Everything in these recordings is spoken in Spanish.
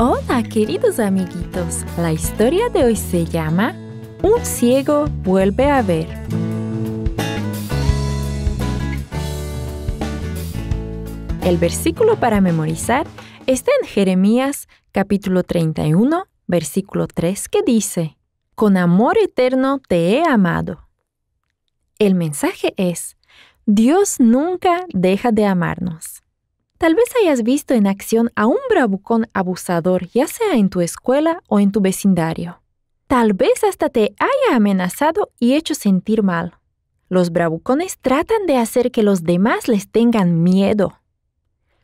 Hola queridos amiguitos, la historia de hoy se llama Un ciego vuelve a ver. El versículo para memorizar está en Jeremías capítulo 31, versículo 3 que dice, Con amor eterno te he amado. El mensaje es, Dios nunca deja de amarnos. Tal vez hayas visto en acción a un bravucón abusador, ya sea en tu escuela o en tu vecindario. Tal vez hasta te haya amenazado y hecho sentir mal. Los bravucones tratan de hacer que los demás les tengan miedo.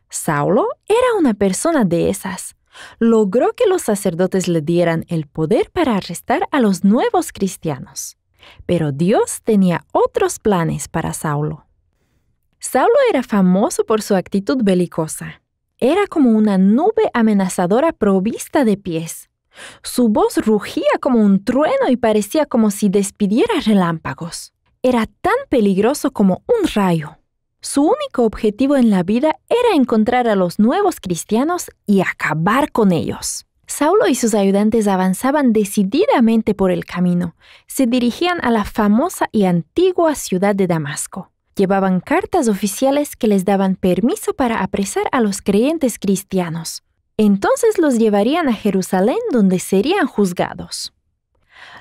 Saulo era una persona de esas. Logró que los sacerdotes le dieran el poder para arrestar a los nuevos cristianos. Pero Dios tenía otros planes para Saulo. Saulo era famoso por su actitud belicosa. Era como una nube amenazadora provista de pies. Su voz rugía como un trueno y parecía como si despidiera relámpagos. Era tan peligroso como un rayo. Su único objetivo en la vida era encontrar a los nuevos cristianos y acabar con ellos. Saulo y sus ayudantes avanzaban decididamente por el camino. Se dirigían a la famosa y antigua ciudad de Damasco. Llevaban cartas oficiales que les daban permiso para apresar a los creyentes cristianos. Entonces los llevarían a Jerusalén donde serían juzgados.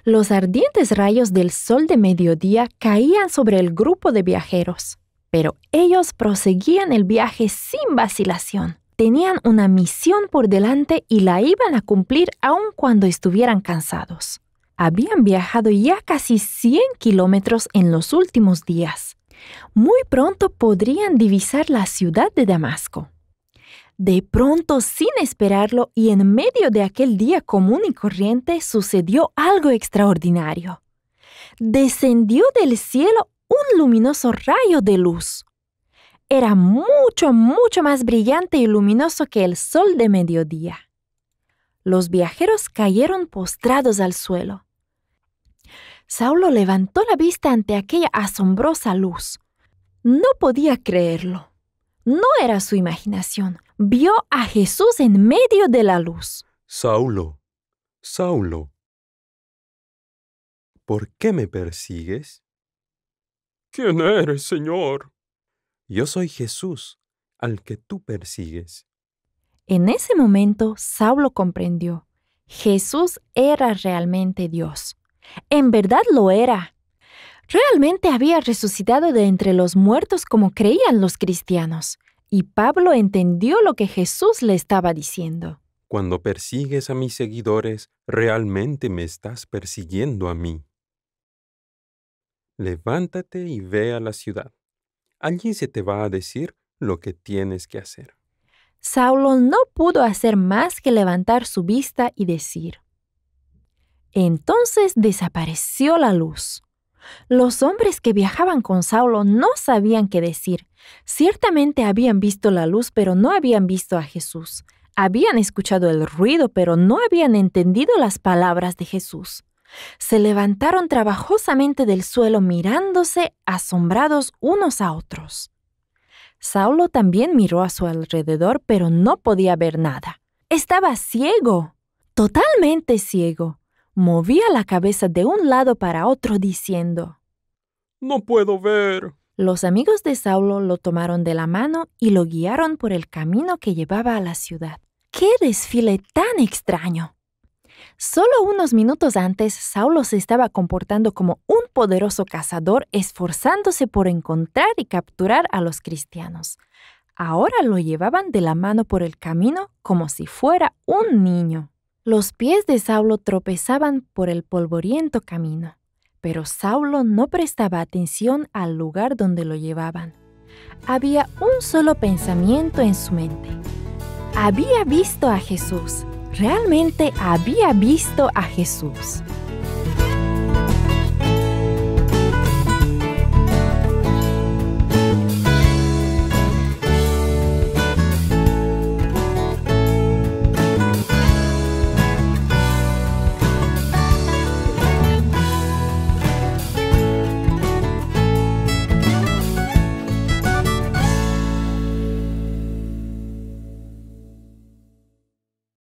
Los ardientes rayos del sol de mediodía caían sobre el grupo de viajeros, pero ellos proseguían el viaje sin vacilación. Tenían una misión por delante y la iban a cumplir aun cuando estuvieran cansados habían viajado ya casi 100 kilómetros en los últimos días. Muy pronto podrían divisar la ciudad de Damasco. De pronto, sin esperarlo y en medio de aquel día común y corriente, sucedió algo extraordinario. Descendió del cielo un luminoso rayo de luz. Era mucho, mucho más brillante y luminoso que el sol de mediodía. Los viajeros cayeron postrados al suelo. Saulo levantó la vista ante aquella asombrosa luz. No podía creerlo. No era su imaginación. Vio a Jesús en medio de la luz. Saulo, Saulo, ¿por qué me persigues? ¿Quién eres, Señor? Yo soy Jesús, al que tú persigues. En ese momento, Saulo comprendió. Jesús era realmente Dios. En verdad lo era. Realmente había resucitado de entre los muertos como creían los cristianos, y Pablo entendió lo que Jesús le estaba diciendo. Cuando persigues a mis seguidores, realmente me estás persiguiendo a mí. Levántate y ve a la ciudad. Allí se te va a decir lo que tienes que hacer. Saulo no pudo hacer más que levantar su vista y decir, entonces desapareció la luz. Los hombres que viajaban con Saulo no sabían qué decir. Ciertamente habían visto la luz, pero no habían visto a Jesús. Habían escuchado el ruido, pero no habían entendido las palabras de Jesús. Se levantaron trabajosamente del suelo mirándose asombrados unos a otros. Saulo también miró a su alrededor, pero no podía ver nada. Estaba ciego, totalmente ciego movía la cabeza de un lado para otro diciendo, No puedo ver. Los amigos de Saulo lo tomaron de la mano y lo guiaron por el camino que llevaba a la ciudad. ¡Qué desfile tan extraño! Solo unos minutos antes, Saulo se estaba comportando como un poderoso cazador esforzándose por encontrar y capturar a los cristianos. Ahora lo llevaban de la mano por el camino como si fuera un niño. Los pies de Saulo tropezaban por el polvoriento camino, pero Saulo no prestaba atención al lugar donde lo llevaban. Había un solo pensamiento en su mente. Había visto a Jesús, realmente había visto a Jesús.